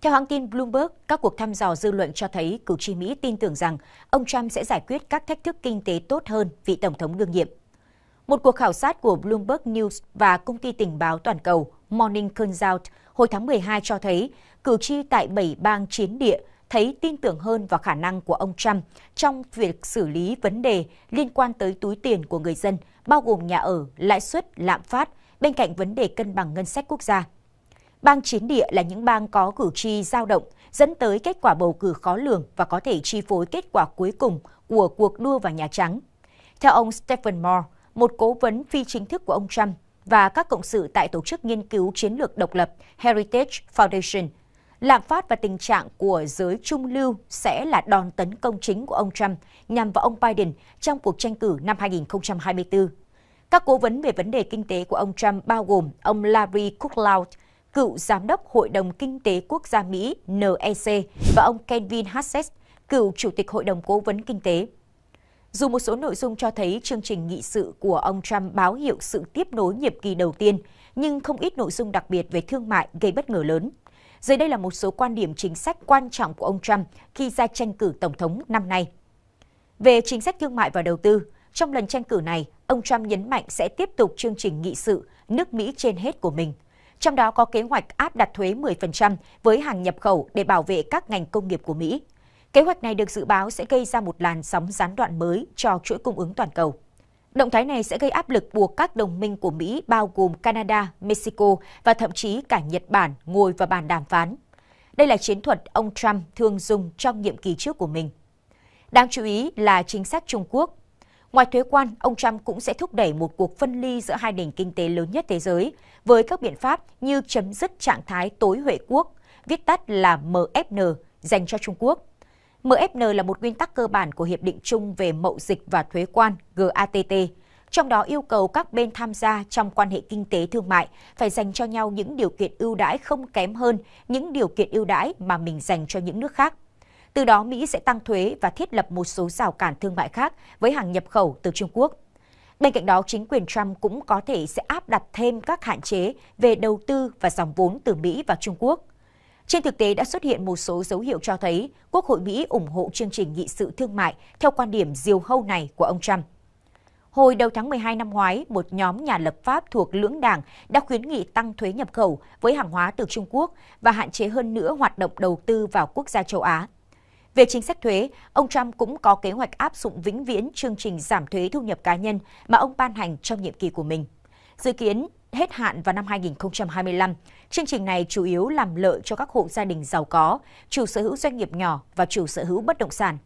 Theo hãng tin Bloomberg, các cuộc thăm dò dư luận cho thấy cử tri Mỹ tin tưởng rằng ông Trump sẽ giải quyết các thách thức kinh tế tốt hơn vị Tổng thống đương nhiệm. Một cuộc khảo sát của Bloomberg News và công ty tình báo toàn cầu Morning Consult hồi tháng 12 cho thấy cử tri tại 7 bang chiến địa thấy tin tưởng hơn vào khả năng của ông Trump trong việc xử lý vấn đề liên quan tới túi tiền của người dân, bao gồm nhà ở, lãi suất, lạm phát, bên cạnh vấn đề cân bằng ngân sách quốc gia. Bang chiến địa là những bang có cử tri dao động, dẫn tới kết quả bầu cử khó lường và có thể chi phối kết quả cuối cùng của cuộc đua vào Nhà Trắng. Theo ông Stephen Moore, một cố vấn phi chính thức của ông Trump và các cộng sự tại Tổ chức Nghiên cứu Chiến lược Độc lập Heritage Foundation, lạm phát và tình trạng của giới trung lưu sẽ là đòn tấn công chính của ông Trump nhằm vào ông Biden trong cuộc tranh cử năm 2024. Các cố vấn về vấn đề kinh tế của ông Trump bao gồm ông Larry Kudlow, cựu giám đốc Hội đồng Kinh tế Quốc gia Mỹ NEC và ông Kevin Hassett, cựu chủ tịch Hội đồng Cố vấn Kinh tế. Dù một số nội dung cho thấy chương trình nghị sự của ông Trump báo hiệu sự tiếp nối nhiệm kỳ đầu tiên, nhưng không ít nội dung đặc biệt về thương mại gây bất ngờ lớn. Dưới đây là một số quan điểm chính sách quan trọng của ông Trump khi ra tranh cử Tổng thống năm nay. Về chính sách thương mại và đầu tư, trong lần tranh cử này, ông Trump nhấn mạnh sẽ tiếp tục chương trình nghị sự nước Mỹ trên hết của mình – trong đó có kế hoạch áp đặt thuế 10% với hàng nhập khẩu để bảo vệ các ngành công nghiệp của Mỹ. Kế hoạch này được dự báo sẽ gây ra một làn sóng gián đoạn mới cho chuỗi cung ứng toàn cầu. Động thái này sẽ gây áp lực buộc các đồng minh của Mỹ bao gồm Canada, Mexico và thậm chí cả Nhật Bản ngồi vào bàn đàm phán. Đây là chiến thuật ông Trump thường dùng trong nhiệm kỳ trước của mình. Đáng chú ý là chính sách Trung Quốc Ngoài thuế quan, ông Trump cũng sẽ thúc đẩy một cuộc phân ly giữa hai nền kinh tế lớn nhất thế giới với các biện pháp như chấm dứt trạng thái tối huệ quốc, viết tắt là MFN, dành cho Trung Quốc. MFN là một nguyên tắc cơ bản của Hiệp định chung về mậu dịch và thuế quan GATT, trong đó yêu cầu các bên tham gia trong quan hệ kinh tế thương mại phải dành cho nhau những điều kiện ưu đãi không kém hơn những điều kiện ưu đãi mà mình dành cho những nước khác. Từ đó Mỹ sẽ tăng thuế và thiết lập một số rào cản thương mại khác với hàng nhập khẩu từ Trung Quốc. Bên cạnh đó, chính quyền Trump cũng có thể sẽ áp đặt thêm các hạn chế về đầu tư và dòng vốn từ Mỹ và Trung Quốc. Trên thực tế đã xuất hiện một số dấu hiệu cho thấy Quốc hội Mỹ ủng hộ chương trình nghị sự thương mại theo quan điểm diều hâu này của ông Trump. Hồi đầu tháng 12 năm ngoái, một nhóm nhà lập pháp thuộc lưỡng đảng đã khuyến nghị tăng thuế nhập khẩu với hàng hóa từ Trung Quốc và hạn chế hơn nữa hoạt động đầu tư vào quốc gia châu Á. Về chính sách thuế, ông Trump cũng có kế hoạch áp dụng vĩnh viễn chương trình giảm thuế thu nhập cá nhân mà ông ban hành trong nhiệm kỳ của mình. Dự kiến hết hạn vào năm 2025, chương trình này chủ yếu làm lợi cho các hộ gia đình giàu có, chủ sở hữu doanh nghiệp nhỏ và chủ sở hữu bất động sản.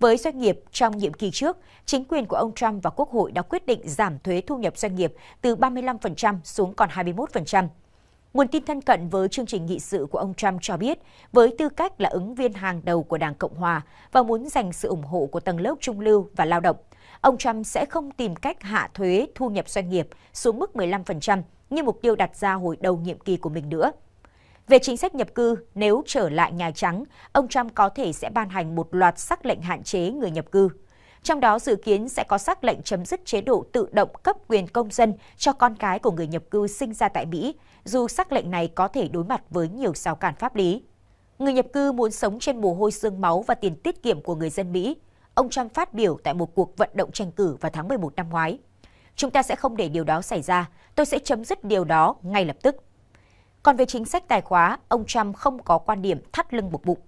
Với doanh nghiệp, trong nhiệm kỳ trước, chính quyền của ông Trump và Quốc hội đã quyết định giảm thuế thu nhập doanh nghiệp từ 35% xuống còn 21%. Nguồn tin thân cận với chương trình nghị sự của ông Trump cho biết, với tư cách là ứng viên hàng đầu của Đảng Cộng Hòa và muốn giành sự ủng hộ của tầng lớp trung lưu và lao động, ông Trump sẽ không tìm cách hạ thuế thu nhập doanh nghiệp xuống mức 15% như mục tiêu đặt ra hồi đầu nhiệm kỳ của mình nữa. Về chính sách nhập cư, nếu trở lại Nhà Trắng, ông Trump có thể sẽ ban hành một loạt sắc lệnh hạn chế người nhập cư trong đó dự kiến sẽ có xác lệnh chấm dứt chế độ tự động cấp quyền công dân cho con cái của người nhập cư sinh ra tại Mỹ, dù xác lệnh này có thể đối mặt với nhiều rào cản pháp lý. Người nhập cư muốn sống trên mồ hôi xương máu và tiền tiết kiệm của người dân Mỹ, ông Trump phát biểu tại một cuộc vận động tranh cử vào tháng 11 năm ngoái. Chúng ta sẽ không để điều đó xảy ra, tôi sẽ chấm dứt điều đó ngay lập tức. Còn về chính sách tài khóa, ông Trump không có quan điểm thắt lưng buộc bụng.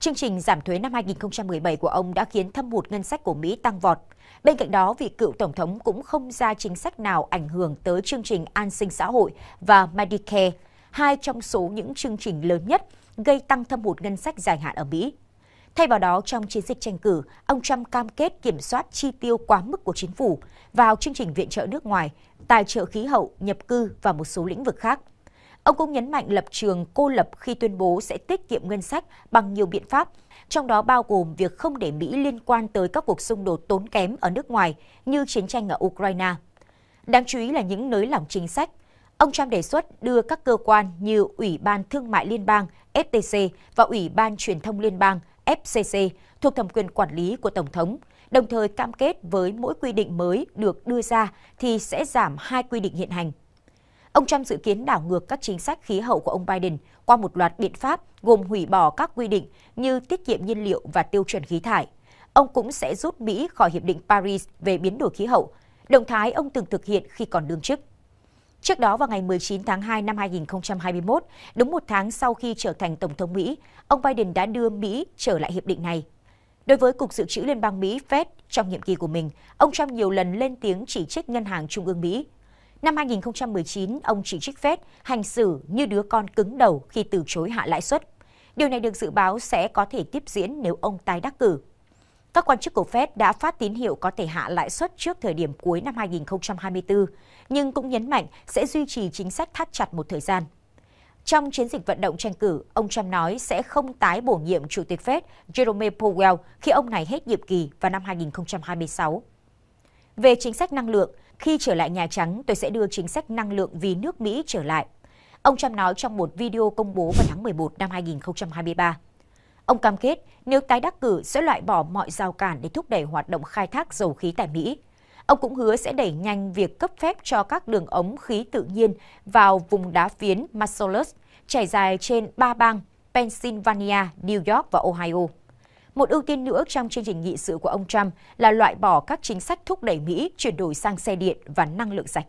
Chương trình giảm thuế năm 2017 của ông đã khiến thâm hụt ngân sách của Mỹ tăng vọt. Bên cạnh đó, vị cựu tổng thống cũng không ra chính sách nào ảnh hưởng tới chương trình an sinh xã hội và Medicare, hai trong số những chương trình lớn nhất gây tăng thâm hụt ngân sách dài hạn ở Mỹ. Thay vào đó, trong chiến dịch tranh cử, ông Trump cam kết kiểm soát chi tiêu quá mức của chính phủ vào chương trình viện trợ nước ngoài, tài trợ khí hậu, nhập cư và một số lĩnh vực khác – Ông cũng nhấn mạnh lập trường cô lập khi tuyên bố sẽ tiết kiệm ngân sách bằng nhiều biện pháp, trong đó bao gồm việc không để Mỹ liên quan tới các cuộc xung đột tốn kém ở nước ngoài như chiến tranh ở Ukraine. Đáng chú ý là những nới lỏng chính sách. Ông Trump đề xuất đưa các cơ quan như Ủy ban Thương mại Liên bang FTC và Ủy ban Truyền thông Liên bang FCC thuộc thẩm quyền quản lý của Tổng thống, đồng thời cam kết với mỗi quy định mới được đưa ra thì sẽ giảm hai quy định hiện hành. Ông Trump dự kiến đảo ngược các chính sách khí hậu của ông Biden qua một loạt biện pháp gồm hủy bỏ các quy định như tiết kiệm nhiên liệu và tiêu chuẩn khí thải. Ông cũng sẽ rút Mỹ khỏi Hiệp định Paris về biến đổi khí hậu, động thái ông từng thực hiện khi còn đương chức. Trước đó vào ngày 19 tháng 2 năm 2021, đúng một tháng sau khi trở thành Tổng thống Mỹ, ông Biden đã đưa Mỹ trở lại hiệp định này. Đối với Cục Dự trữ Liên bang Mỹ Fed trong nhiệm kỳ của mình, ông Trump nhiều lần lên tiếng chỉ trích Ngân hàng Trung ương Mỹ. Năm 2019, ông chỉ trích Fed hành xử như đứa con cứng đầu khi từ chối hạ lãi suất. Điều này được dự báo sẽ có thể tiếp diễn nếu ông tái đắc cử. Các quan chức của Fed đã phát tín hiệu có thể hạ lãi suất trước thời điểm cuối năm 2024, nhưng cũng nhấn mạnh sẽ duy trì chính sách thắt chặt một thời gian. Trong chiến dịch vận động tranh cử, ông Trump nói sẽ không tái bổ nhiệm Chủ tịch Fed Jerome Powell khi ông này hết nhiệm kỳ vào năm 2026. Về chính sách năng lượng, khi trở lại Nhà Trắng, tôi sẽ đưa chính sách năng lượng vì nước Mỹ trở lại. Ông Trump nói trong một video công bố vào tháng 11 năm 2023. Ông cam kết nếu tái đắc cử sẽ loại bỏ mọi rào cản để thúc đẩy hoạt động khai thác dầu khí tại Mỹ. Ông cũng hứa sẽ đẩy nhanh việc cấp phép cho các đường ống khí tự nhiên vào vùng đá phiến Marcellus, trải dài trên ba bang Pennsylvania, New York và Ohio. Một ưu tiên nữa trong chương trình nghị sự của ông Trump là loại bỏ các chính sách thúc đẩy Mỹ chuyển đổi sang xe điện và năng lượng sạch.